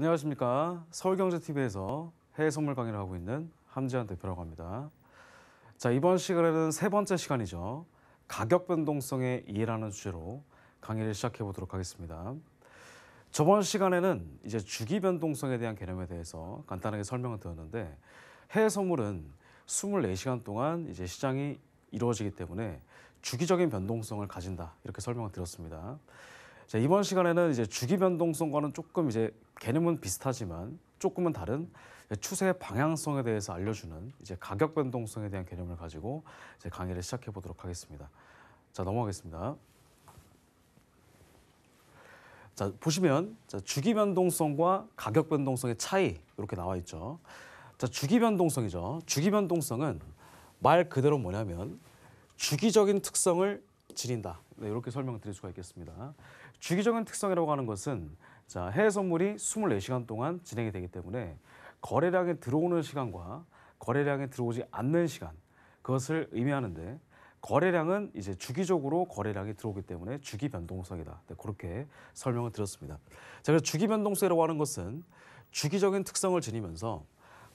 안녕하십니까. 서울경제TV에서 해외 선물 강의를 하고 있는 함지한 대표라고 합니다. 자, 이번 시간에는 세 번째 시간이죠. 가격 변동성의 이해라는 주제로 강의를 시작해 보도록 하겠습니다. 저번 시간에는 이제 주기 변동성에 대한 개념에 대해서 간단하게 설명을 드렸는데 해외 선물은 24시간 동안 이제 시장이 이루어지기 때문에 주기적인 변동성을 가진다 이렇게 설명을 드렸습니다. 자, 이번 시간에는 이제 주기 변동성과는 조금 이제 개념은 비슷하지만 조금은 다른 추세의 방향성에 대해서 알려주는 이제 가격 변동성에 대한 개념을 가지고 이제 강의를 시작해 보도록 하겠습니다. 자 넘어가겠습니다. 자 보시면 자, 주기 변동성과 가격 변동성의 차이 이렇게 나와 있죠. 자 주기 변동성이죠. 주기 변동성은 말 그대로 뭐냐면 주기적인 특성을 지닌다. 네, 이렇게 설명드릴 수가 있겠습니다. 주기적인 특성이라고 하는 것은 자, 해외 선물이 24시간 동안 진행이 되기 때문에 거래량이 들어오는 시간과 거래량이 들어오지 않는 시간 그것을 의미하는데 거래량은 이제 주기적으로 거래량이 들어오기 때문에 주기 변동성이다. 네, 그렇게 설명을 드렸습니다. 자, 그래서 주기 변동성이라고 하는 것은 주기적인 특성을 지니면서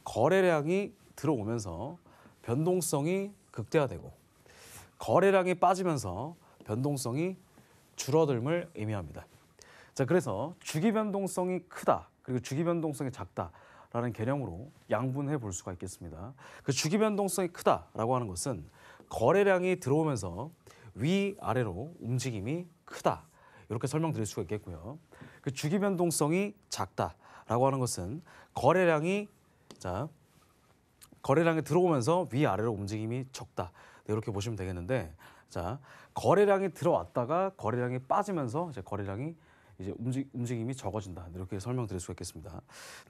거래량이 들어오면서 변동성이 극대화되고 거래량이 빠지면서 변동성이 줄어듦을 의미합니다. 자, 그래서 주기 변동성이 크다 그리고 주기 변동성이 작다. 라는 개념으로 양분해 볼 수가 있겠습니다. 그 주기 변동성이 크다라고 하는 것은 거래량이 들어오면서 위아래로 움직임이 크다 이렇게 설명드릴 수가 있겠고요. 그 주기 변동성이 작다라고 하는 것은 거래량이 자 거래량이 들어오면서 위아래로 움직임이 적다 이렇게 보시면 되겠는데 자, 거래량이 들어왔다가 거래량이 빠지면서 이제 거래량이 이제 움직, 움직 임이 적어진다. 이렇게 설명드릴 수가 있겠습니다.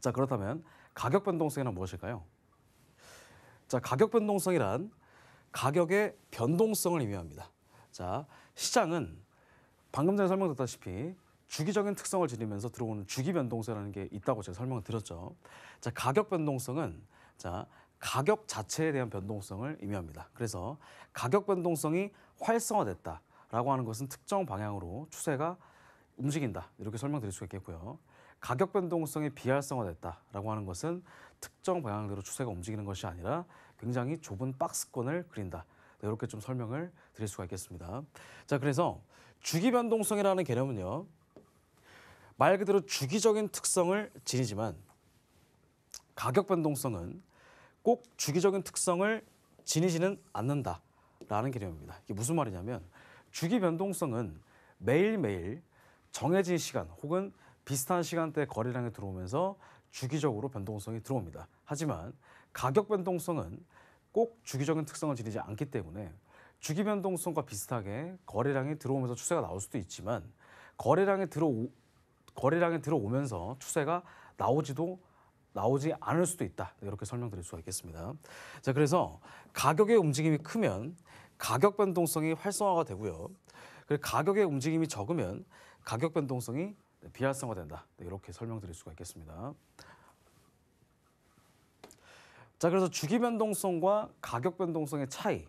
자, 그렇다면 가격 변동성이란 무엇일까요? 자, 가격 변동성이란 가격의 변동성을 의미합니다. 자, 시장은 방금 전에 설명드렸다시피 주기적인 특성을 지니면서 들어오는 주기 변동성이라는 게 있다고 제가 설명을 드렸죠. 자, 가격 변동성은 자, 가격 자체에 대한 변동성을 의미합니다. 그래서 가격 변동성이 활성화됐다라고 하는 것은 특정 방향으로 추세가 움직인다 이렇게 설명드릴 수가 있겠고요. 가격 변동성이 비활성화됐다라고 하는 것은 특정 방향대로 추세가 움직이는 것이 아니라 굉장히 좁은 박스권을 그린다. 네, 이렇게 좀 설명을 드릴 수가 있겠습니다. 자, 그래서 주기 변동성이라는 개념은요. 말 그대로 주기적인 특성을 지니지만 가격 변동성은 꼭 주기적인 특성을 지니지는 않는다라는 개념입니다. 이게 무슨 말이냐면 주기 변동성은 매일매일 정해진 시간 혹은 비슷한 시간대 거래량이 들어오면서 주기적으로 변동성이 들어옵니다. 하지만 가격 변동성은 꼭 주기적인 특성을 지니지 않기 때문에 주기 변동성과 비슷하게 거래량이 들어오면서 추세가 나올 수도 있지만 거래량이 들어 거래량이 들어오면서 추세가 나오지도 나오지 않을 수도 있다. 이렇게 설명드릴 수가 있겠습니다. 자, 그래서 가격의 움직임이 크면 가격 변동성이 활성화가 되고요. 그리고 가격의 움직임이 적으면 가격 변동성이 비활성화된다. 네, 이렇게 설명드릴 수가 있겠습니다. 자, 그래서 주기 변동성과 가격 변동성의 차이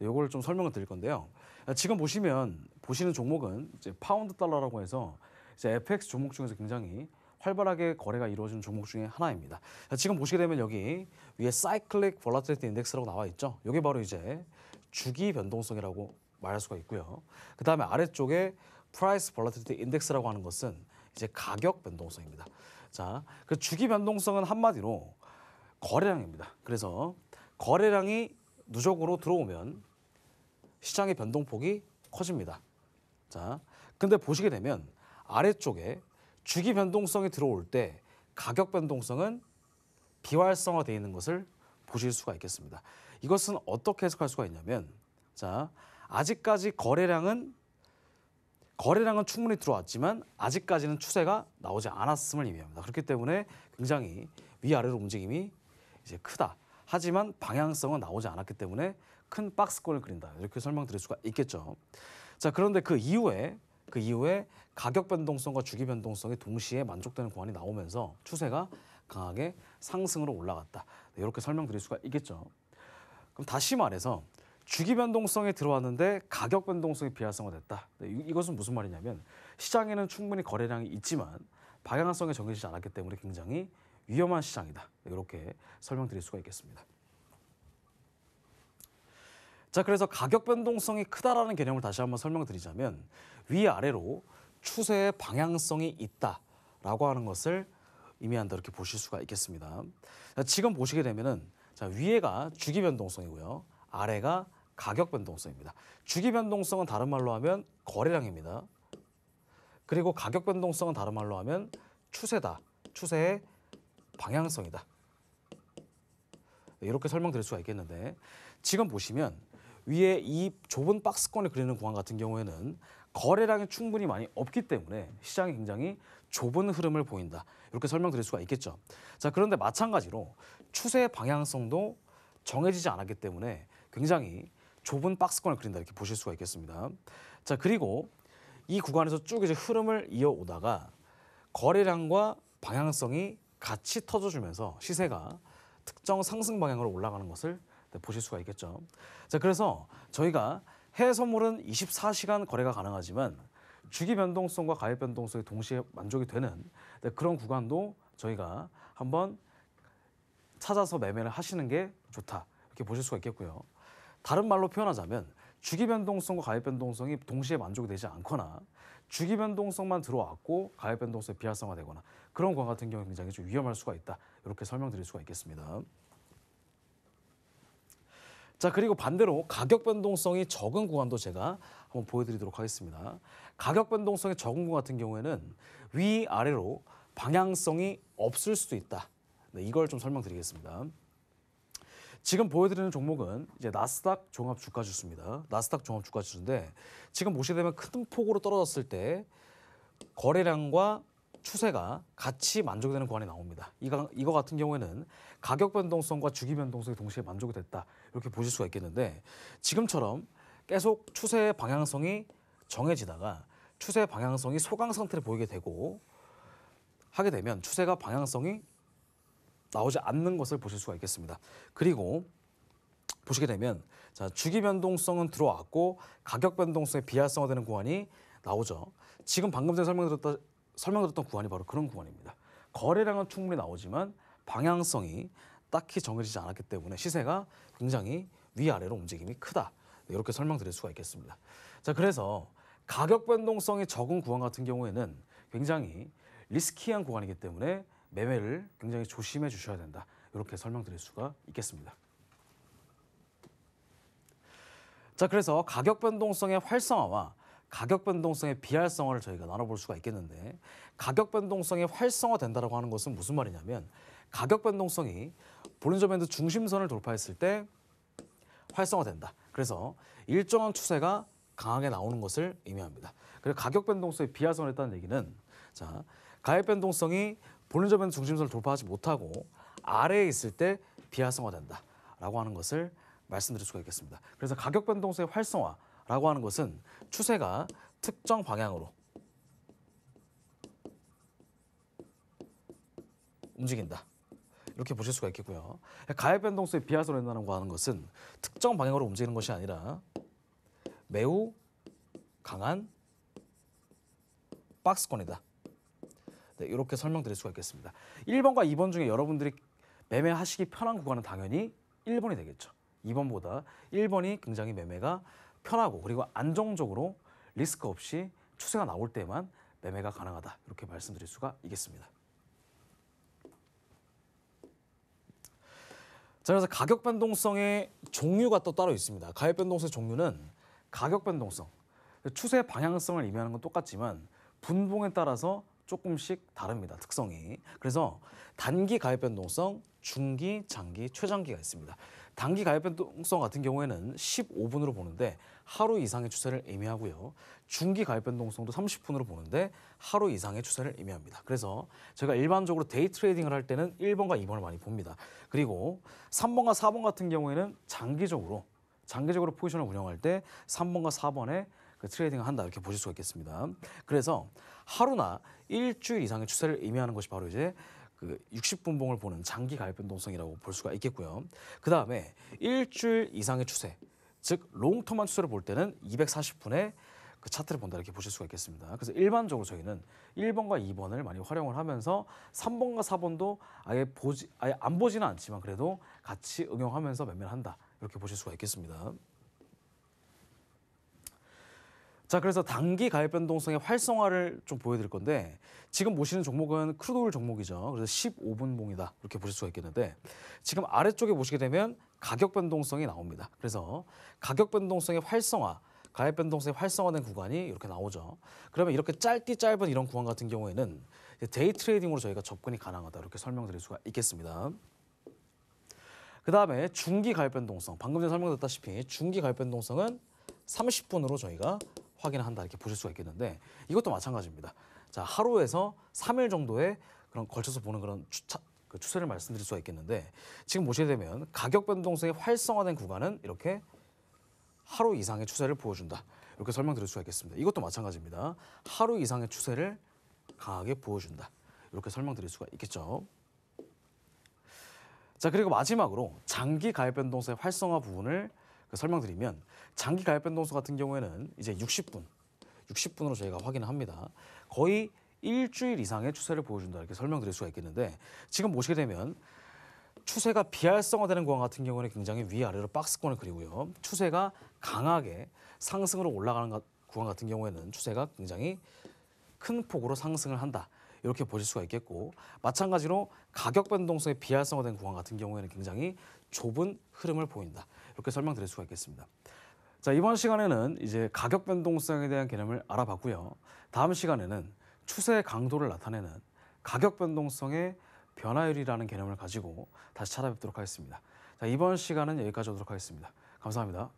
요걸 좀 설명을 드릴 건데요. 지금 보시면 보시는 종목은 이제 파운드 달러라고 해서 이제 FX 종목 중에서 굉장히 활발하게 거래가 이루어진 종목 중에 하나입니다. 자, 지금 보시게 되면 여기 위에 사이클릭 볼라틸리티 인덱스라고 나와 있죠. 여기 바로 이제 주기 변동성이라고 말할 수가 있고요. 그다음에 아래쪽에 프라이스 볼라틸리티 인덱스라고 하는 것은 이제 가격 변동성입니다. 자, 그 주기 변동성은 한마디로 거래량입니다. 그래서 거래량이 누적으로 들어오면 시장의 변동폭이 커집니다. 자, 근데 보시게 되면 아래쪽에 주기 변동성이 들어올 때 가격 변동성은 비활성화되어 있는 것을 보실 수가 있겠습니다. 이것은 어떻게 해석할 수가 있냐면 자 아직까지 거래량은 거래량은 충분히 들어왔지만 아직까지는 추세가 나오지 않았음을 의미합니다. 그렇기 때문에 굉장히 위아래로 움직임이 이제 크다. 하지만 방향성은 나오지 않았기 때문에 큰 박스권을 그린다. 이렇게 설명드릴 수가 있겠죠. 자, 그런데 그 이후에 그 이후에 가격 변동성과 주기 변동성이 동시에 만족되는 구간이 나오면서 추세가 강하게 상승으로 올라갔다. 네, 이렇게 설명드릴 수가 있겠죠. 그럼 다시 말해서 주기 변동성에 들어왔는데 가격 변동성이 비활성화됐다. 네, 이것은 무슨 말이냐면 시장에는 충분히 거래량이 있지만 방향성이 정해지지 않았기 때문에 굉장히 위험한 시장이다. 네, 이렇게 설명드릴 수가 있겠습니다. 자, 그래서 가격 변동성이 크다라는 개념을 다시 한번 설명드리자면 위아래로 추세의 방향성이 있다라고 하는 것을 의미한다 이렇게 보실 수가 있겠습니다. 자, 지금 보시게 되면은 자, 위에가 주기 변동성이고요. 아래가 가격 변동성입니다. 주기 변동성은 다른 말로 하면 거래량입니다. 그리고 가격 변동성은 다른 말로 하면 추세다. 추세의 방향성이다. 이렇게 설명드릴 수가 있겠는데 지금 보시면 위에 이 좁은 박스권에 그리는 공항 같은 경우에는 거래량이 충분히 많이 없기 때문에 시장이 굉장히 좁은 흐름을 보인다. 이렇게 설명드릴 수가 있겠죠. 자, 그런데 마찬가지로 추세 방향성도 정해지지 않았기 때문에 굉장히 좁은 박스권을 그린다 이렇게 보실 수가 있겠습니다. 자, 그리고 이 구간에서 쭉 이제 흐름을 이어오다가 거래량과 방향성이 같이 터져주면서 시세가 특정 상승 방향으로 올라가는 것을 네, 보실 수가 있겠죠. 자, 그래서 저희가 해외 선물은 24시간 거래가 가능하지만 주기 변동성과 가액 변동성이 동시에 만족이 되는 네, 그런 구간도 저희가 한번 찾아서 매매를 하시는 게 좋다 이렇게 보실 수가 있겠고요. 다른 말로 표현하자면 주기 변동성과 가액 변동성이 동시에 만족이 되지 않거나 주기 변동성만 들어왔고 가액 변동성이 비활성화되거나 그런 과 같은 경우 굉장히 좀 위험할 수가 있다. 이렇게 설명드릴 수가 있겠습니다. 자 그리고 반대로 가격 변동성이 적은 구간도 제가 한번 보여드리도록 하겠습니다. 가격 변동성이 적은 구간 같은 경우에는 위아래로 방향성이 없을 수도 있다. 네, 이걸 좀 설명드리겠습니다. 지금 보여드리는 종목은 이제 나스닥 종합 주가 주수입니다 나스닥 종합 주가 주수인데 지금 보시게 되면 큰 폭으로 떨어졌을 때 거래량과 추세가 같이 만족되는 구간이 나옵니다. 이거, 이거 같은 경우에는 가격 변동성과 주기 변동성이 동시에 만족이 됐다 이렇게 보실 수가 있겠는데 지금처럼 계속 추세의 방향성이 정해지다가 추세 방향성이 소강 상태를 보이게 되고 하게 되면 추세가 방향성이 나오지 않는 것을 보실 수가 있겠습니다. 그리고 보시게 되면 자, 주기 변동성은 들어왔고 가격 변동성에 비활성화되는 구간이 나오죠. 지금 방금 전에 설명드렸다, 설명드렸던 구간이 바로 그런 구간입니다. 거래량은 충분히 나오지만 방향성이 딱히 정해지지 않았기 때문에 시세가 굉장히 위아래로 움직임이 크다. 이렇게 설명드릴 수가 있겠습니다. 자, 그래서 가격 변동성이 적은 구간 같은 경우에는 굉장히 리스키한 구간이기 때문에 매매를 굉장히 조심해 주셔야 된다. 이렇게 설명드릴 수가 있겠습니다. 자, 그래서 가격 변동성의 활성화와 가격 변동성의 비활성화를 저희가 나눠볼 수가 있겠는데 가격 변동성이 활성화된다라고 하는 것은 무슨 말이냐면 가격 변동성이 볼린저 밴드 중심선을 돌파했을 때 활성화된다. 그래서 일정한 추세가 강하게 나오는 것을 의미합니다. 그리고 가격 변동성의비활성화를했다는 얘기는 자 가격 변동성이 보는 점에서 중심선을 돌파하지 못하고 아래에 있을 때 비활성화된다라고 하는 것을 말씀드릴 수가 있겠습니다. 그래서 가격 변동세 활성화라고 하는 것은 추세가 특정 방향으로 움직인다. 이렇게 보실 수가 있겠고요. 가액 변동수에 비하성화된다고 하는 것은 특정 방향으로 움직이는 것이 아니라 매우 강한 박스권이다. 네, 이렇게 설명드릴 수가 있겠습니다. 1번과 2번 중에 여러분들이 매매하시기 편한 구간은 당연히 1번이 되겠죠. 2번보다 1번이 굉장히 매매가 편하고 그리고 안정적으로 리스크 없이 추세가 나올 때만 매매가 가능하다 이렇게 말씀드릴 수가 있겠습니다. 자 그래서 가격 변동성의 종류가 또 따로 있습니다. 가격 변동성의 종류는 가격 변동성, 추세 방향성을 의미하는 건 똑같지만 분봉에 따라서 조금씩 다릅니다. 특성이. 그래서 단기 가입 변동성, 중기, 장기, 최장기가 있습니다. 단기 가입 변동성 같은 경우에는 15분으로 보는데 하루 이상의 추세를 의미하고요. 중기 가입 변동성도 30분으로 보는데 하루 이상의 추세를 의미합니다. 그래서 제가 일반적으로 데이 트레이딩을 할 때는 1번과 2번을 많이 봅니다. 그리고 3번과 4번 같은 경우에는 장기적으로 장기적으로 포지션을 운영할 때 3번과 4번에 그 트레이딩을 한다 이렇게 보실 수가 있겠습니다. 그래서 하루나 일주일 이상의 추세를 의미하는 것이 바로 이제 그 60분봉을 보는 장기 가입 변동성이라고 볼 수가 있겠고요. 그 다음에 일주일 이상의 추세, 즉 롱텀한 추세를 볼 때는 240분의 그 차트를 본다 이렇게 보실 수가 있겠습니다. 그래서 일반적으로 저희는 1번과 2번을 많이 활용을 하면서 3번과 4번도 아예 보지 아예 안 보지는 않지만 그래도 같이 응용하면서 매매를 한다 이렇게 보실 수가 있겠습니다. 자, 그래서 단기 가입 변동성의 활성화를 좀 보여드릴 건데 지금 보시는 종목은 크루돌 종목이죠. 그래서 15분봉이다 이렇게 보실 수가 있겠는데 지금 아래쪽에 보시게 되면 가격 변동성이 나옵니다. 그래서 가격 변동성의 활성화 가입 변동성이 활성화된 구간이 이렇게 나오죠. 그러면 이렇게 짧디 짧은 이런 구간 같은 경우에는 데이 트레이딩으로 저희가 접근이 가능하다 이렇게 설명드릴 수가 있겠습니다. 그 다음에 중기 가입 변동성 방금 전에 설명드렸다시피 중기 가입 변동성은 30분으로 저희가 확인한다 이렇게 보실 수가 있겠는데 이것도 마찬가지입니다. 자 하루에서 3일 정도에 그런 걸쳐서 보는 그런 추차, 그 추세를 말씀드릴 수가 있겠는데 지금 보시게 되면 가격 변동성이 활성화된 구간은 이렇게 하루 이상의 추세를 보여준다 이렇게 설명드릴 수가 있겠습니다. 이것도 마찬가지입니다. 하루 이상의 추세를 강하게 보여준다 이렇게 설명드릴 수가 있겠죠. 자 그리고 마지막으로 장기 가입 변동성의 활성화 부분을 그 설명드리면 장기 가열변동수 같은 경우에는 이제 60분, 60분으로 저희가 확인을 합니다. 거의 일주일 이상의 추세를 보여준다 이렇게 설명드릴 수가 있겠는데 지금 보시게 되면 추세가 비활성화되는 구간 같은 경우는 굉장히 위아래로 박스권을 그리고요. 추세가 강하게 상승으로 올라가는 구간 같은 경우에는 추세가 굉장히 큰 폭으로 상승을 한다. 이렇게 보실 수가 있겠고 마찬가지로 가격 변동성의 비활성화된 구간 같은 경우에는 굉장히 좁은 흐름을 보인다. 이렇게 설명드릴 수가 있겠습니다. 자, 이번 시간에는 이제 가격 변동성에 대한 개념을 알아봤고요. 다음 시간에는 추세의 강도를 나타내는 가격 변동성의 변화율이라는 개념을 가지고 다시 찾아뵙도록 하겠습니다. 자, 이번 시간은 여기까지 오도록 하겠습니다. 감사합니다.